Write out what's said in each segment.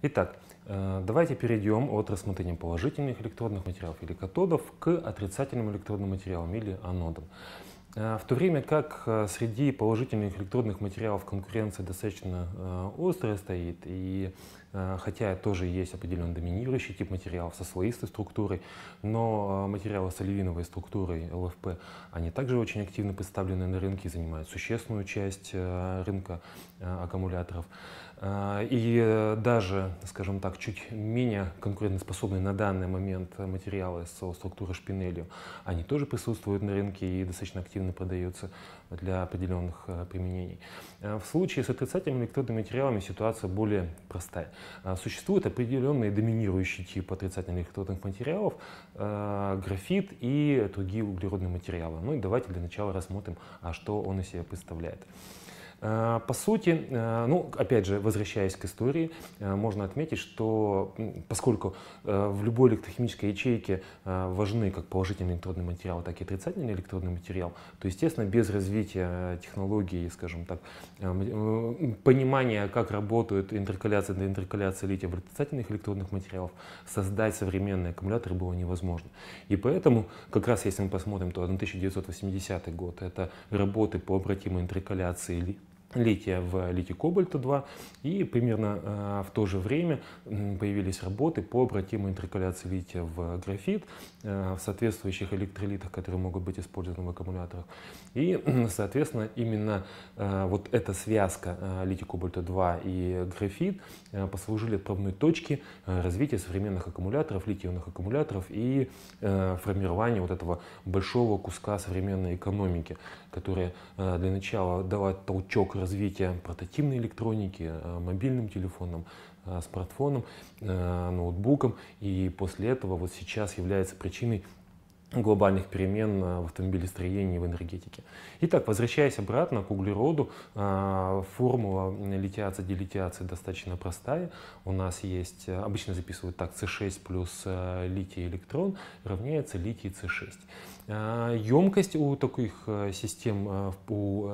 Итак, э, давайте перейдем от рассмотрения положительных электродных материалов или катодов к отрицательным электродным материалам или анодам. Э, в то время как э, среди положительных электродных материалов конкуренция достаточно острая стоит, и хотя тоже есть определенный доминирующий тип материалов со слоистой структурой, но материалы с оливиновой структурой ЛФП, они также очень активно представлены на рынке, занимают существенную часть рынка аккумуляторов. А, и даже, скажем так, чуть менее конкурентоспособные на данный момент материалы со структурой шпинелью, они тоже присутствуют на рынке и достаточно активно продаются для определенных э, применений. А, в случае с отрицательными электродными материалами ситуация более простая. А, существуют определенные доминирующие типы отрицательных электродных материалов, графит и другие углеродные материалы. Ну и давайте для начала рассмотрим, а что он из себя представляет. Э, по сути, э, ну, опять же, возвращаясь к истории, э, можно отметить, что поскольку в любой электрохимической ячейке важны как положительный электродный материал, так и отрицательный электродный материал, то, естественно, без развития технологии, скажем так, понимания, как работают интеркаляция до интеркаляции лития в отрицательных электродных материалов, создать современные аккумуляторы было невозможно. И поэтому, как раз если мы посмотрим, то 1980 год — это работы по обратимой интеркаляции лития лития в литий кобальта-2, и примерно э, в то же время появились работы по обратимой интеркаляции лития в графит, э, в соответствующих электролитах, которые могут быть использованы в аккумуляторах. И, соответственно, именно э, вот эта связка литий кобальта-2 и графит послужили отправной точке развития современных аккумуляторов, литиевных аккумуляторов и формирования вот этого большого куска современной экономики, которая для начала дала толчок развития портативной электроники, э, мобильным телефоном, э, смартфоном, э, ноутбуком. И после этого вот сейчас является причиной глобальных перемен в автомобилестроении и в энергетике. Итак, возвращаясь обратно к углероду, формула литиации делитиации достаточно простая. У нас есть, обычно записывают так, С6 плюс литий-электрон равняется литий-С6. А, емкость у таких э, систем, э, у,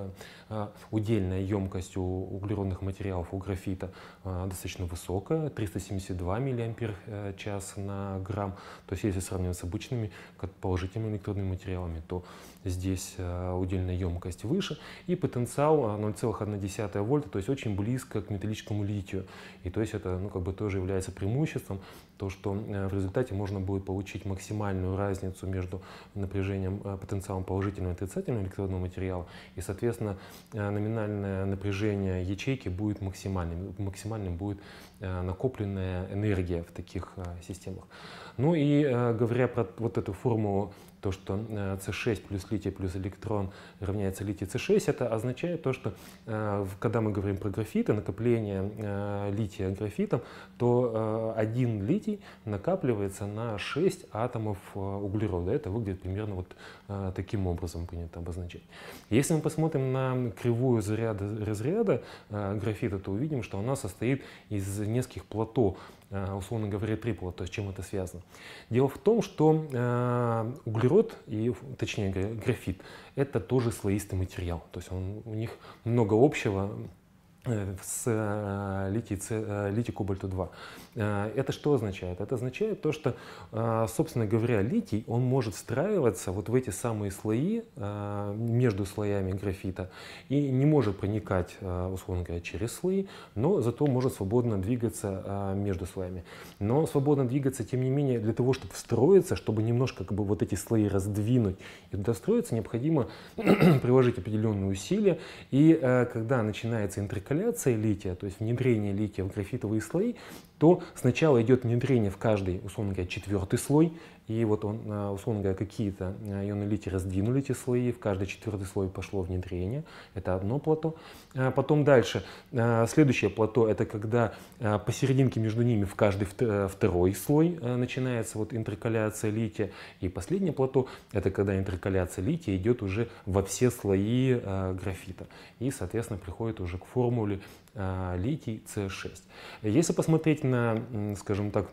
э, удельная емкость у углеродных материалов, у графита достаточно высокая, 372 мАч на грамм. То есть если сравнивать с обычными положительными электродными материалами, то здесь э, удельная емкость выше, и потенциал 0,1 э, вольта, то есть очень близко к металлическому литию. И то есть это ну, как бы тоже является преимуществом, то что э, в результате можно будет получить максимальную разницу между напряжением, потенциалом положительного и отрицательного электродного материала, и, соответственно, номинальное напряжение ячейки будет максимальным, максимальным будет накопленная энергия в таких системах. Ну и говоря про вот эту формулу то, что э, С6 плюс литий плюс электрон равняется литий С6, это означает то, что э, когда мы говорим про графиты, накопление э, лития графитом, то один литий накапливается на 6 атомов углерода. Это выглядит примерно вот таким образом принято обозначать. Если мы посмотрим на кривую заряда разряда графита, то увидим, что она состоит из нескольких плато Э, условно говоря, трипла, то есть чем это связано. Дело в том, что э, углерод, и, точнее графит, это тоже слоистый материал, то есть он, у них много общего Э, с э, литий-кобальту-2. Э, это что означает? Это означает то, что, собственно говоря, литий, он может встраиваться вот в эти самые слои, между слоями графита, и не может проникать, условно говоря, через слои, но зато может свободно двигаться между слоями. Но свободно двигаться, тем не менее, для того, чтобы встроиться, чтобы немножко как бы, вот эти слои раздвинуть и туда встроиться, необходимо приложить определенные усилия, и когда начинается интеркаляция, алкалиация лития, то есть внедрение лития в графитовые слои, то сначала идет внедрение в каждый, условно говоря, четвертый слой, и вот он, э, условно говоря, какие-то ионолити э, раздвинули эти слои, в каждый четвертый слой пошло внедрение, это одно плато. Э, потом дальше, следующее плато, это когда посерединке между ними в каждый второй слой начинается вот интеркаляция лития. И последнее плато, это когда интеркаляция лития идет уже во все слои графита. И, соответственно, приходит уже к формуле литий С6. Если посмотреть на, скажем так,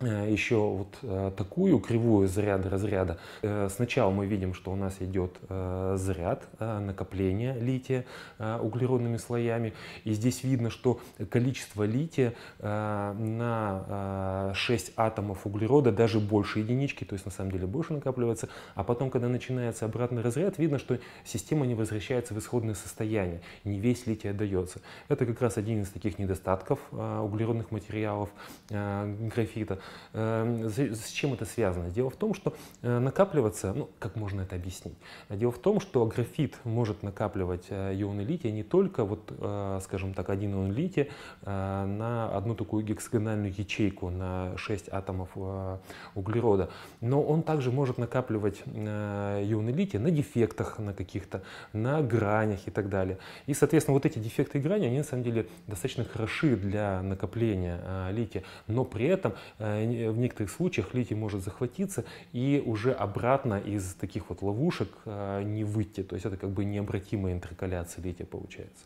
Э, еще вот э, такую кривую заряда-разряда. Э, сначала мы видим, что у нас идет заряд накопления лития углеродными слоями. И здесь видно, что количество лития на 6 атомов углерода даже больше единички, то есть на самом деле больше накапливается. А потом, когда начинается обратный разряд, видно, что система не возвращается в исходное состояние, не весь литий отдается. Это как раз один из таких недостатков углеродных материалов графита. Эм, с чем это связано? Дело в том, что э, накапливаться, ну, как можно это объяснить? Дело в том, что графит может накапливать э, ионы лития не только, вот, э, скажем так, один ион лития на одну такую гексагональную ячейку на 6 атомов углерода, но он также может накапливать ионы лития на дефектах на каких-то, на гранях и так далее. И, соответственно, вот эти дефекты и грани, они на самом деле достаточно хороши для накопления лития, но при этом в некоторых случаях литий может захватиться и уже обратно из таких вот ловушек э, не выйти. То есть это как бы необратимая интеркаляция лития получается.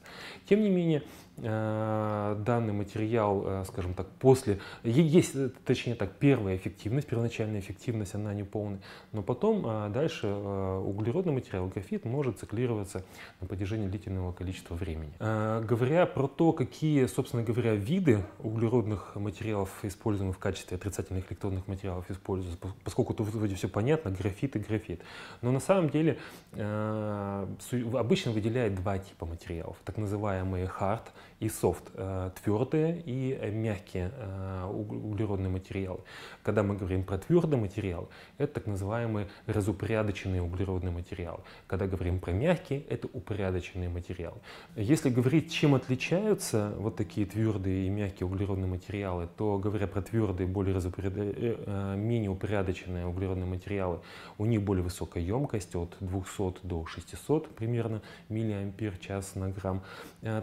Тем не менее, Э, данный материал, э, скажем так, после, есть, э, точнее так, первая эффективность, первоначальная эффективность, она не полная, но потом дальше углеродный материал, графит, может циклироваться на протяжении длительного количества времени. Говоря про то, какие, собственно говоря, виды углеродных материалов, используемых в качестве отрицательных электронных материалов, используются, поскольку тут вроде все понятно, графит и графит. Но на самом деле обычно выделяет два типа материалов, так называемые hard и софт, э, твердые и э, мягкие э, углеродные материалы. Когда мы говорим про твердый материал, это так называемый разупорядоченный углеродный материал. Когда говорим про мягкий, это упорядоченный материал. Если говорить, чем отличаются вот такие твердые и мягкие углеродные материалы, то говоря про твердые, более разупоряд... менее упорядоченные углеродные материалы, у них более высокая емкость от 200 до 600 примерно миллиампер час на грамм.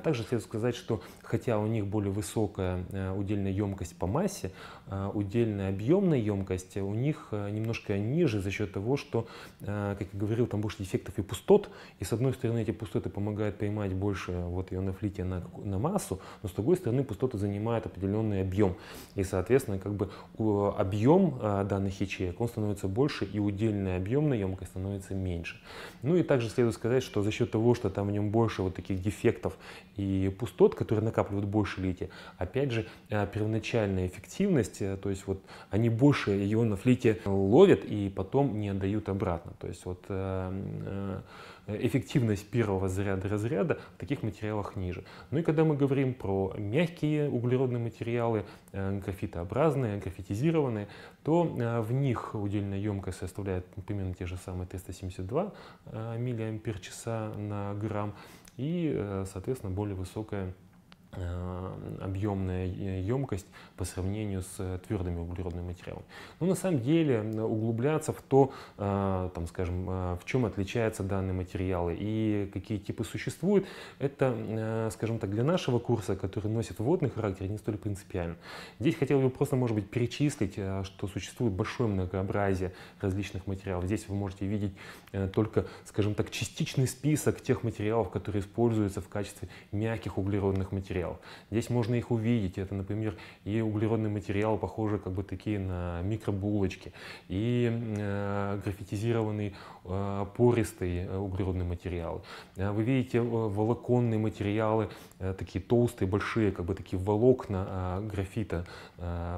Также следует сказать, что что хотя у них более высокая э, удельная емкость по массе, Э, удельная объемная емкость у них э, немножко ниже за счет того, что, э, как я говорил, там больше дефектов и пустот. И с одной стороны эти пустоты помогают поймать больше вот ионов на, на массу, но с другой стороны пустоты занимают определенный объем. И, соответственно, как бы объем данных ячеек, он становится больше, и удельная объемная емкость становится меньше. Ну и также следует сказать, что за счет того, что там в нем больше вот таких дефектов и пустот, которые накапливают больше лития, опять же, первоначальная эффективность флите, то есть вот они больше ионов на флите ловят и потом не отдают обратно. То есть вот эм, э, эффективность первого заряда разряда в таких материалах ниже. Ну и когда мы говорим про мягкие углеродные материалы, э, графитообразные, графитизированные, то э, в них удельная емкость составляет примерно те же самые 372 мАч на грамм и, соответственно, более высокая Э, объемная э, емкость по сравнению с э, твердыми углеродными материалами. Но ну, на самом деле углубляться в то, там, скажем, в чем отличаются данные материалы и какие типы существуют, это, скажем так, для нашего курса, который носит водный характер, не столь принципиально. Здесь хотел бы просто, может быть, перечислить, что существует большое многообразие различных материалов. Здесь вы можете видеть только, скажем так, частичный список тех материалов, которые используются в качестве мягких углеродных материалов материал. Здесь можно их увидеть. Это, например, и углеродный материал, похожий как бы такие на микробулочки, и э, граффитизированный пористые углеродные материалы. Вы видите волоконные материалы, такие толстые, большие, как бы такие волокна графита,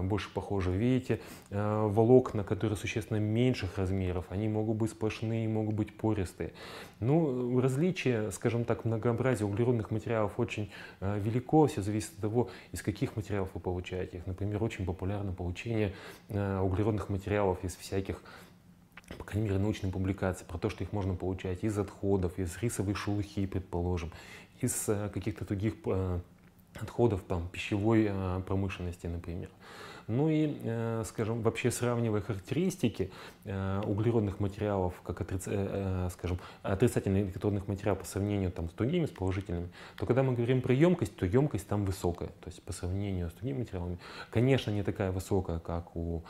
больше похожи. Видите, волокна, которые существенно меньших размеров, они могут быть сплошные, могут быть пористые. Ну, различия, скажем так, многообразие углеродных материалов очень велико, все зависит от того, из каких материалов вы получаете их. Например, очень популярно получение углеродных материалов из всяких по крайней мере, научные публикации, про то, что их можно получать из отходов, из рисовой шелухи, предположим, из э, каких-то других э, отходов там, пищевой э, промышленности, например. Ну и, скажем, вообще сравнивая характеристики углеродных материалов, как отриц... скажем, отрицательных электронных материалов по сравнению там, с другими, с положительными, то когда мы говорим про емкость, то емкость там высокая. То есть по сравнению с другими материалами, конечно, не такая высокая, как у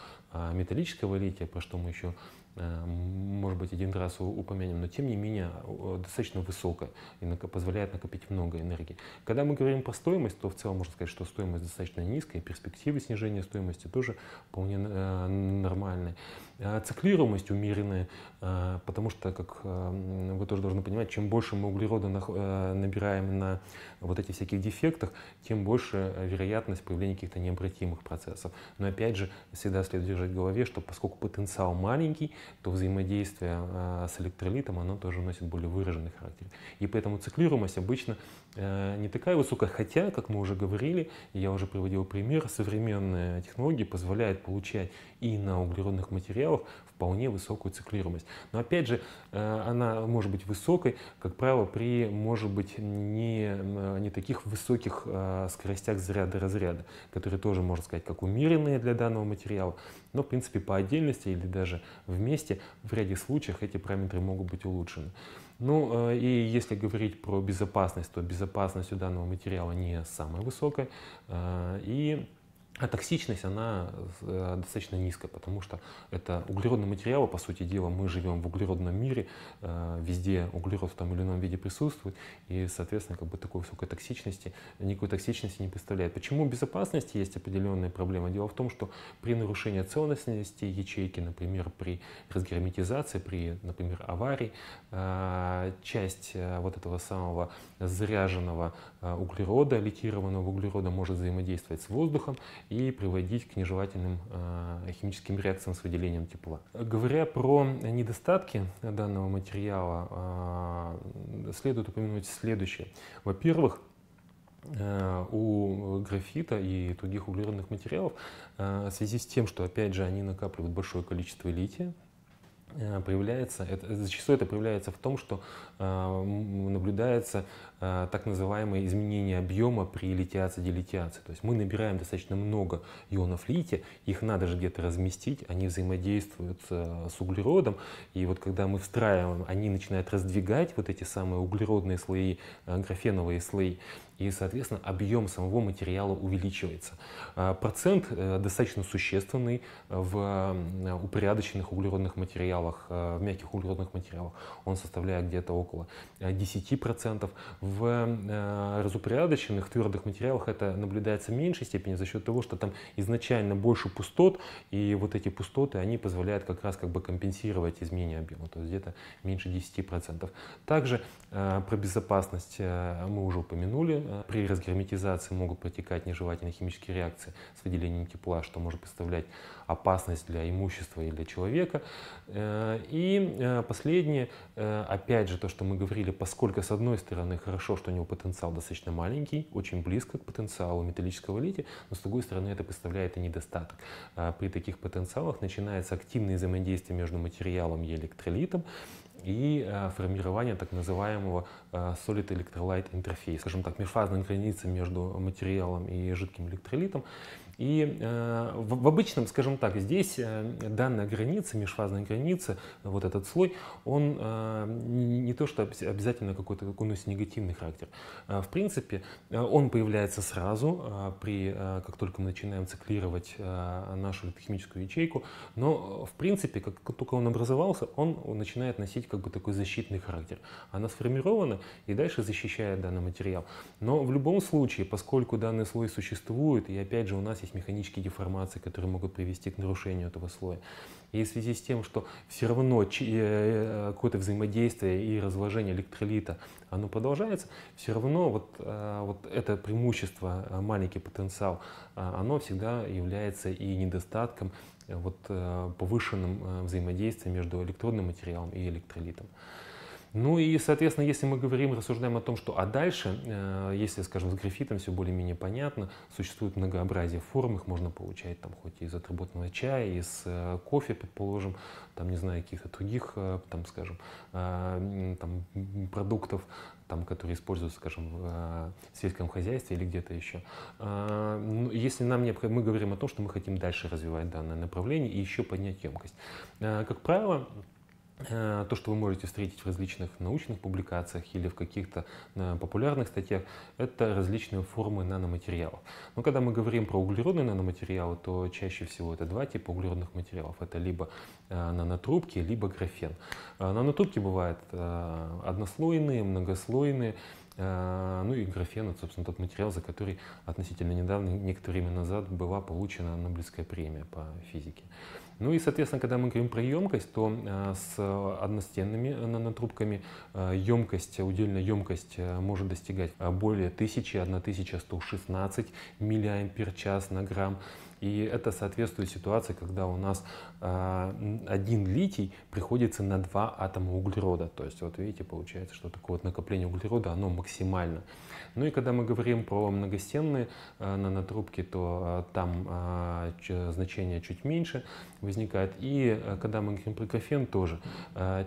металлического лития, про что мы еще Э, может быть, один раз упомянем, но тем не менее э, достаточно высокая и позволяет накопить много энергии. Когда мы говорим про стоимость, то в целом можно сказать, что стоимость достаточно низкая, перспективы снижения стоимости тоже вполне э, нормальные. А циклируемость умеренная, потому что, как вы тоже должны понимать, чем больше мы углерода набираем на вот этих всяких дефектах, тем больше вероятность появления каких-то необратимых процессов. Но опять же, всегда следует держать в голове, что поскольку потенциал маленький, то взаимодействие э, с электролитом оно тоже носит более выраженный характер. И поэтому циклируемость обычно э, не такая высокая, хотя, как мы уже говорили, я уже приводил пример, современные технологии позволяют получать и на углеродных материалах вполне высокую циклируемость. Но опять же, э, она может быть высокой, как правило, при, может быть, не, э, не таких высоких э, скоростях заряда-разряда, которые тоже, можно сказать, как умеренные для данного материала, но, в принципе, по отдельности или даже вместе в ряде случаев эти параметры могут быть улучшены. Ну и если говорить про безопасность, то безопасность у данного материала не самая высокая. И а токсичность, она э, достаточно низкая, потому что это углеродные материалы, а, по сути дела, мы живем в углеродном мире, э, везде углерод в том или ином виде присутствует, и, соответственно, как бы такой высокой токсичности, никакой токсичности не представляет. Почему безопасности есть определенная проблема? Дело в том, что при нарушении целостности ячейки, например, при разгерметизации, при, например, аварии, э, часть вот этого самого заряженного Э, углерода, литированного углерода, может взаимодействовать с воздухом и приводить к нежелательным э, химическим реакциям с выделением тепла. Говоря про недостатки данного материала, э, следует упомянуть следующее. Во-первых, у графита и других углеродных материалов в связи с тем, что, опять же, они накапливают большое количество лития, Э, проявляется, это, э, зачастую это проявляется в том, что э, наблюдается э, так называемое изменение объема при литиации-делитиации. То есть мы набираем достаточно много ионов лития, их надо же где-то разместить, они взаимодействуют э, с углеродом, и вот когда мы встраиваем, они начинают раздвигать вот эти самые углеродные слои, э, графеновые слои, и, соответственно, объем самого материала увеличивается. А, процент э, достаточно существенный э, в упорядоченных углеродных материалах, э, в мягких углеродных материалах. Он составляет где-то около 10%. В разупорядоченных твердых материалах это наблюдается в меньшей степени за счет того, что там изначально больше пустот, и вот эти пустоты, они позволяют как раз как бы компенсировать изменение объема, то есть где-то меньше 10%. Также про безопасность мы уже упомянули, Э, при разгерметизации могут протекать нежелательные химические реакции с выделением тепла, что может представлять опасность для имущества или для человека. Э, и э, последнее, опять же, то, что мы говорили, поскольку с одной стороны хорошо, что у него потенциал достаточно маленький, очень близко к потенциалу металлического лития, но с другой стороны это представляет и недостаток. При таких потенциалах начинается активное взаимодействие между материалом и электролитом, и э, формирование так называемого э, solid electrolyte интерфейса, скажем так, межфазной границы между материалом и жидким электролитом. И э, в, в обычном, скажем так, здесь э, данная граница, межфазная граница, вот этот слой, он э, не то что обязательно какой-то он носит негативный характер. Э, в принципе, э, он появляется сразу, э, при, как только мы начинаем циклировать нашу химическую ячейку, но в принципе, как только он образовался, он начинает носить как бы такой защитный характер. Она сформирована и дальше защищает данный материал. Но в любом случае, поскольку данный слой существует, и опять же у нас есть есть механические деформации, которые могут привести к нарушению этого слоя. И в связи с тем, что все равно э, э, какое-то взаимодействие и разложение электролита, оно продолжается, все равно вот, э, вот это преимущество, маленький потенциал, оно всегда является и недостатком, вот повышенным взаимодействием между электродным материалом и электролитом. Ну и, соответственно, если мы говорим, рассуждаем о том, что а дальше, э, если, скажем, с графитом все более-менее понятно, существует многообразие форм, их можно получать там хоть из отработанного чая, из э, кофе, предположим, там, не знаю, каких-то других, э, там, скажем, там, продуктов, там, которые используются, скажем, в сельском хозяйстве или где-то еще. Ну, если нам необходимо, мы говорим о том, что мы хотим дальше развивать данное направление и еще поднять емкость. Как правило, Э, то, что вы можете встретить в различных научных публикациях или в каких-то э, популярных статьях, это различные формы наноматериалов. Но когда мы говорим про углеродные наноматериалы, то чаще всего это два типа углеродных материалов. Это либо э, нанотрубки, либо графен. Нанотрубки бывают однослойные, многослойные, Э, ну и графен, это, собственно, тот материал, за который относительно недавно, некоторое время назад, была получена Нобелевская премия по физике. Ну и, соответственно, когда мы говорим про емкость, то э, с одностенными э, нанотрубками емкость, удельная емкость может достигать более 1000, 1116 час на грамм. И это соответствует ситуации, когда у нас а, один литий приходится на два атома углерода. То есть, вот видите, получается, что такое вот накопление углерода, оно максимально. Ну и когда мы говорим про многостенные а, нанотрубки, то а, там значение чуть меньше возникает. И когда мы говорим про графен, тоже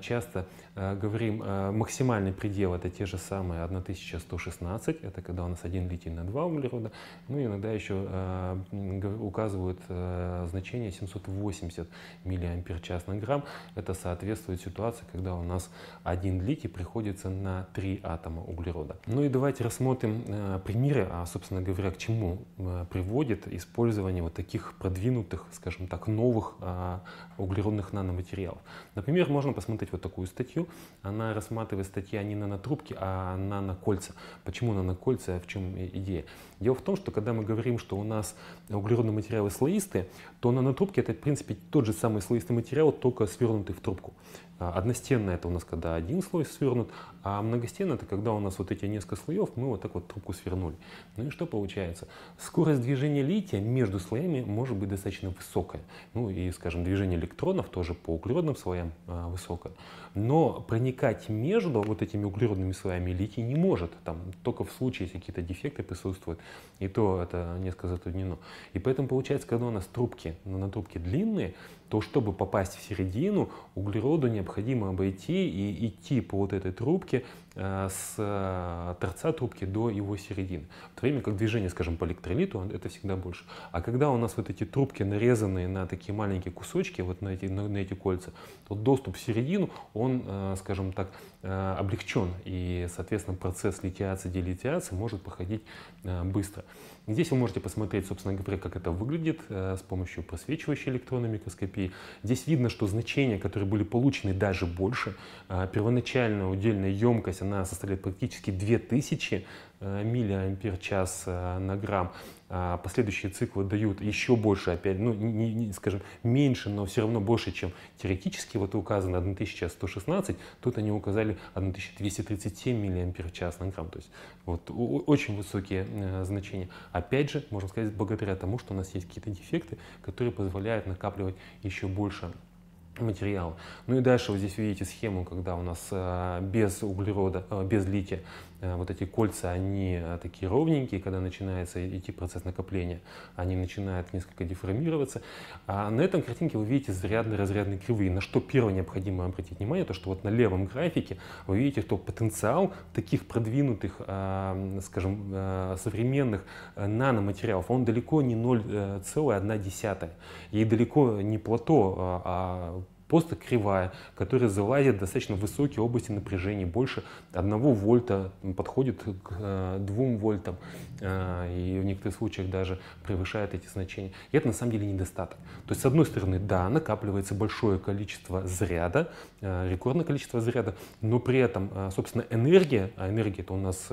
часто говорим, максимальный предел это те же самые 1116, это когда у нас один литий на два углерода. Ну и иногда еще указывают значение 780 мАч на грамм. Это соответствует ситуации, когда у нас один литий приходится на 3 атома углерода. Ну и давайте рассмотрим э, примеры, а, собственно говоря, к чему э, приводит использование вот таких продвинутых, скажем так, новых а, углеродных наноматериалов. Например, можно посмотреть вот такую статью. Она рассматривает статья не нанотрубки, а нанокольца. Почему нанокольца, в чем идея? Дело в том, что когда мы говорим, что у нас углеродные материалы слоистые, то нанотрубки это, в принципе, тот же самый слоистый материал, только свернутый в трубку. А, Одностенная это у нас когда один слой свернут, а многостенная это когда у нас вот эти несколько слоев, мы вот так вот трубку свернули. Ну и что получается? Скорость движения лития между слоями может быть достаточно высокая. Ну и, скажем, движение электронов тоже по углеродным слоям а, высокое. Но проникать между вот этими углеродными слоями литий не может. Там только в случае, если какие-то дефекты присутствуют, и то это несколько затруднено. И поэтому получается, когда у нас трубки, на трубке длинные, то чтобы попасть в середину, углероду необходимо обойти и идти по вот этой трубке Э, с э, торца трубки до его середины. В то время как движение, скажем, по электролиту, это всегда больше. А когда у нас вот эти трубки нарезаны на такие маленькие кусочки, вот на эти, на, на эти кольца, то доступ в середину, он, э, скажем так, облегчен. И, соответственно, процесс литиации, делитиации может проходить быстро. Здесь вы можете посмотреть, собственно говоря, как это выглядит с помощью просвечивающей электронной микроскопии. Здесь видно, что значения, которые были получены даже больше, первоначальная удельная емкость она составляет практически 2000 э, миллиампер-час э, на грамм. А последующие циклы дают еще больше, опять, ну, не, не, скажем, меньше, но все равно больше, чем теоретически. Вот указано 1116, тут они указали 1237 миллиампер-час на грамм. То есть вот очень высокие э, значения. Опять же, можно сказать, благодаря тому, что у нас есть какие-то дефекты, которые позволяют накапливать еще больше материал. Ну и дальше вы здесь видите схему, когда у нас э, без углерода, э, без лития Э, вот эти кольца, они э, такие ровненькие, когда начинается идти процесс накопления, они начинают несколько деформироваться. А на этом картинке вы видите зарядные-разрядные кривые. На что первое необходимо обратить внимание, то что вот на левом графике вы видите, что потенциал таких продвинутых, э, скажем, современных наноматериалов, он далеко не 0,1, и далеко не плато, а, а просто кривая, которая залазит в достаточно высокие области напряжения, больше 1 вольта, подходит к 2 э, вольтам э, и в некоторых случаях даже превышает эти значения. И это на самом деле недостаток. То есть, с одной стороны, да, накапливается большое количество заряда, э, рекордное количество заряда, но при этом, собственно, энергия, а энергия это у нас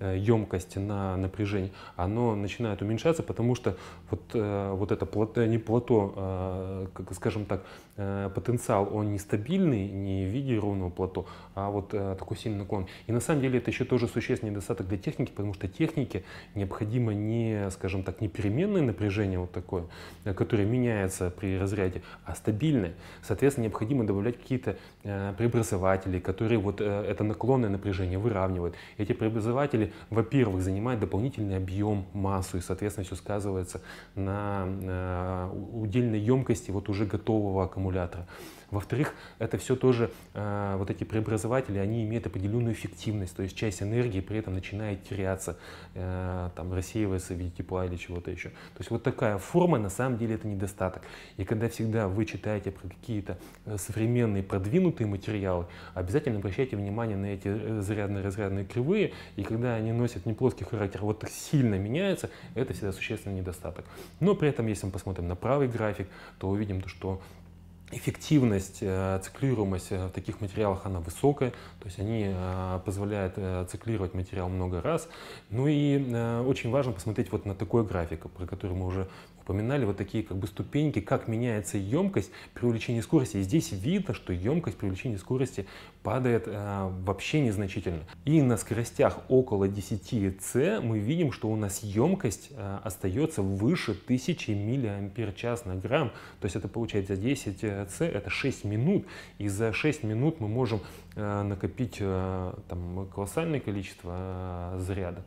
емкость на напряжение, оно начинает уменьшаться, потому что вот, вот это плато, не плато, а, скажем так, Э, потенциал, он нестабильный, не в виде ровного плато, а вот э, такой сильный наклон. И на самом деле это еще тоже существенный недостаток для техники, потому что технике необходимо не, скажем так, не переменное напряжение вот такое, э, которое меняется при разряде, а стабильное. Соответственно, необходимо добавлять какие-то преобразователи, которые вот это наклонное напряжение выравнивают. Эти преобразователи, во-первых, занимают дополнительный объем, массу, и, соответственно, все сказывается на удельной емкости вот уже готового аккумулятора аккумулятора. Во-вторых, это все тоже, э, вот эти преобразователи, они имеют определенную эффективность, то есть часть энергии при этом начинает теряться, э, там, рассеивается в виде тепла или чего-то еще. То есть вот такая форма, на самом деле, это недостаток. И когда всегда вы читаете про какие-то э, современные продвинутые материалы, обязательно обращайте внимание на эти э, зарядно-разрядные кривые, и когда они носят неплоский характер, вот так сильно меняется, это всегда существенный недостаток. Но при этом, если мы посмотрим на правый график, то увидим, то, что эффективность, э, циклируемость э, в таких материалах, она высокая, то есть они э, позволяют циклировать материал много раз. Ну и очень важно посмотреть вот на такой график, про который мы уже упоминали вот такие как бы ступеньки, как меняется емкость при увеличении скорости. И здесь видно, что емкость при увеличении скорости падает а, вообще незначительно. И на скоростях около 10C мы видим, что у нас емкость а, остается выше 1000 мАч на грамм. То есть это получается 10C, э, это 6 минут. И за 6 минут мы можем а, накопить а, там, колоссальное количество а, заряда.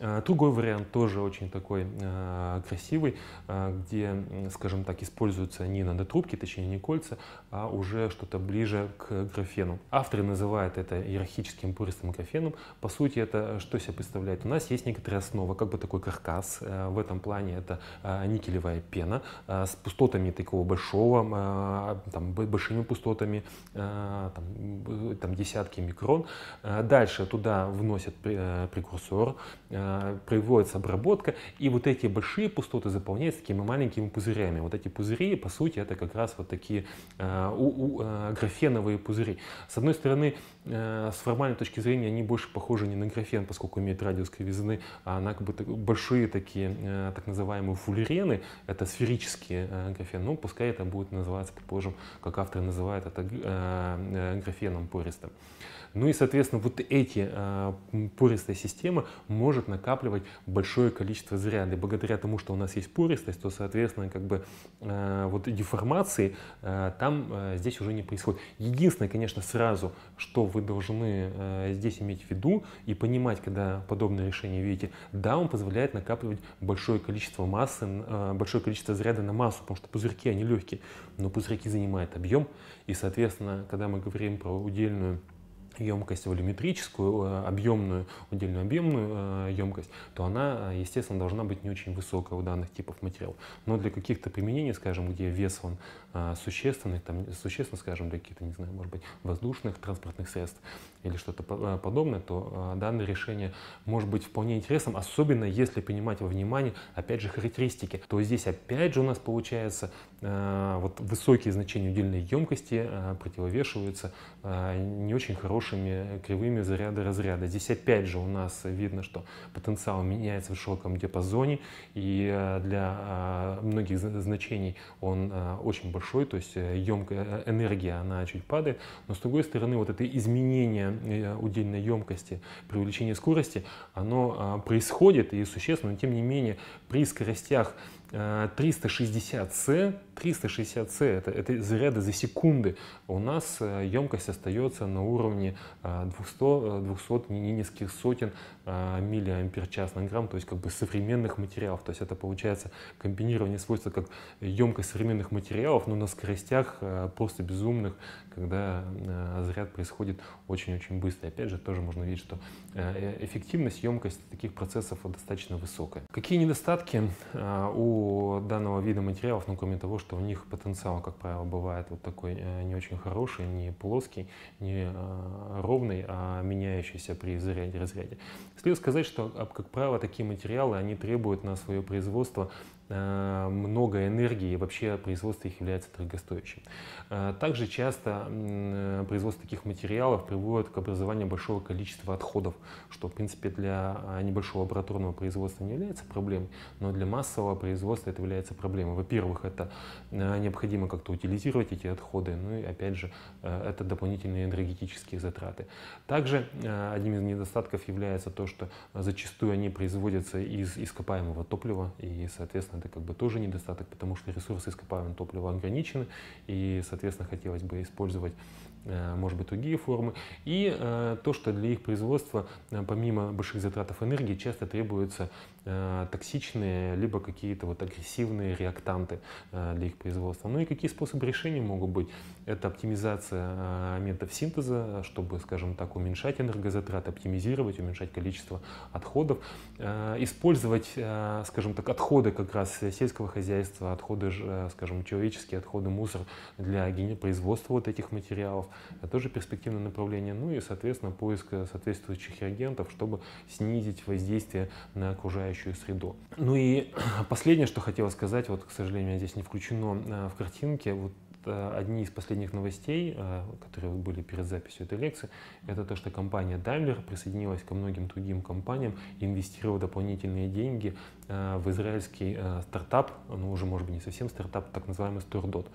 Э, другой вариант тоже очень такой э, красивый, э, где, скажем так, используются не нанотрубки, точнее не кольца, а уже что-то ближе к графену. Авторы называют это иерархическим пористым графеном. По сути, это что себя представляет? У нас есть некоторая основа, как бы такой каркас. В этом плане это никелевая пена с пустотами такого большого, там, большими пустотами, там, там десятки микрон. Дальше туда вносят прекурсор, Э, производится обработка, и вот эти большие пустоты заполняются такими маленькими пузырями. Вот эти пузыри, по сути, это как раз вот такие э, у, у, э, графеновые пузыри. С одной стороны, с формальной точки зрения, они больше похожи не на графен, поскольку имеют радиус кривизны, а на как бы большие такие так называемые фуллерены, это сферические графен Ну, пускай это будет называться, предположим, как авторы называют это графеном пористым. Ну и, соответственно, вот эти а, пористая система может накапливать большое количество заряда. И благодаря тому, что у нас есть пористость, то, соответственно, как бы а, вот деформации а, там а, здесь уже не происходит. Единственное, конечно, сразу, что вы должны а, здесь иметь в виду и понимать, когда подобное решение видите, да, он позволяет накапливать большое количество массы, а, большое количество заряда на массу, потому что пузырьки, они легкие, но пузырьки занимают объем, и, соответственно, когда мы говорим про удельную емкость волюметрическую, э, объемную, удельную объемную э, емкость, то она, э, естественно, должна быть не очень высокая у данных типов материалов. Но для каких-то применений, скажем, где вес он существенный, там, существенно, скажем, для каких-то, не знаю, может быть, воздушных транспортных средств, или что-то э, подобное, то э, данное решение может быть вполне интересным, особенно если принимать во внимание, опять же, характеристики. То здесь опять же у нас получается э, вот высокие значения удельной емкости противовешиваются не очень хорошими кривыми заряда разряда. Здесь опять же у нас видно, что потенциал меняется в широком диапазоне, и для многих значений он очень большой, то есть емкая энергия, она чуть падает, но с другой стороны вот это изменение Э, удельной емкости, при увеличении скорости, оно а, происходит и существенно, но тем не менее при скоростях 360C, а, 360C это, это заряды за секунды, у нас э, емкость остается на уровне 200, 200 низких сотен а, миллиампер час на грамм, то есть как бы современных материалов. То есть это получается комбинирование свойства как емкость современных материалов, но на скоростях э, просто безумных, когда э, заряд происходит очень-очень быстро. опять же, тоже можно видеть, что эффективность, емкость таких процессов достаточно высокая. Какие недостатки у у данного вида материалов, ну, кроме того, что у них потенциал, как правило, бывает вот такой э, не очень хороший, не плоский, не э, ровный, а меняющийся при заряде-разряде. Следует сказать, что, а, как правило, такие материалы, они требуют на свое производство Э, много энергии, и вообще производство их является дорогостоящим. Э, также часто э, производство таких материалов приводит к образованию большого количества отходов, что, в принципе, для небольшого лабораторного производства не является проблемой, но для массового производства это является проблемой. Во-первых, это необходимо как-то утилизировать эти отходы, ну и, опять же, это дополнительные энергетические затраты. Также одним из недостатков является то, что зачастую они производятся из ископаемого топлива, и, соответственно, соответственно, это как бы тоже недостаток, потому что ресурсы ископаемого топлива ограничены, и, соответственно, хотелось бы использовать, э, может быть, другие формы. И э, то, что для их производства, э, помимо больших затратов энергии, часто требуется Э, токсичные, либо какие-то вот агрессивные реактанты э, для их производства. Ну и какие способы решения могут быть? Это оптимизация э, методов синтеза, чтобы, скажем так, уменьшать энергозатраты, оптимизировать, уменьшать количество отходов, использовать, скажем так, отходы как раз сельского хозяйства, отходы, скажем, человеческие отходы, мусор для производства вот этих материалов. Это тоже перспективное направление. Ну и, соответственно, поиск соответствующих реагентов, чтобы снизить воздействие на окружающую окружающую среду. Ну и последнее, что хотела сказать, вот, к сожалению, здесь не включено э, в картинке, вот э, одни из последних новостей, э, которые были перед записью этой лекции, это то, что компания Daimler присоединилась ко многим другим компаниям и инвестировала дополнительные деньги в израильский стартап, ну уже может быть не совсем стартап, так называемый StoreDot.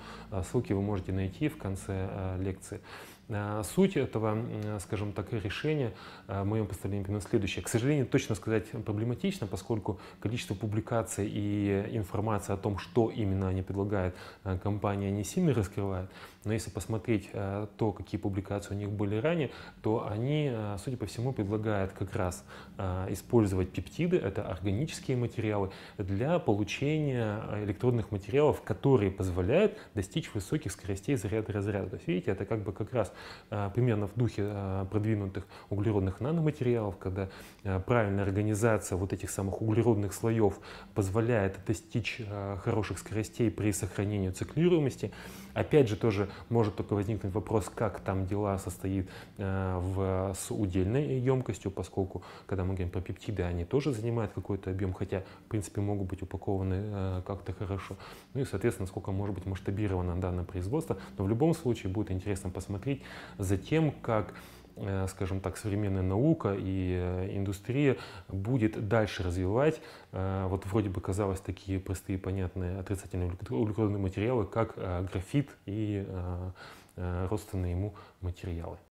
Ссылки вы можете найти в конце лекции. Э, суть этого, скажем так, решения э, в моем представлении примерно следующая. К сожалению, точно сказать проблематично, поскольку количество публикаций и информации о том, что именно они предлагают, э, компания не сильно раскрывает. Но если посмотреть э, то, какие публикации у них были ранее, то они, э, судя по всему, предлагают как раз э, использовать пептиды, это органические материалы, для получения электронных материалов, которые позволяют достичь высоких скоростей заряда разряда. То есть, видите, это как бы как раз примерно в духе продвинутых углеродных наноматериалов, когда правильная организация вот этих самых углеродных слоев позволяет достичь хороших скоростей при сохранении циклируемости. Опять же, тоже может только возникнуть вопрос, как там дела состоит э, в, э, с удельной емкостью, поскольку, когда мы говорим про пептиды, они тоже занимают какой-то объем, хотя, в принципе, могут быть упакованы э, как-то хорошо. Ну и, соответственно, сколько может быть масштабировано данное производство. Но в любом случае будет интересно посмотреть за тем, как Э, скажем так, современная наука и э, индустрия будет дальше развивать э, вот вроде бы казалось такие простые, понятные отрицательные углеродные материалы, как графит и родственные ему материалы.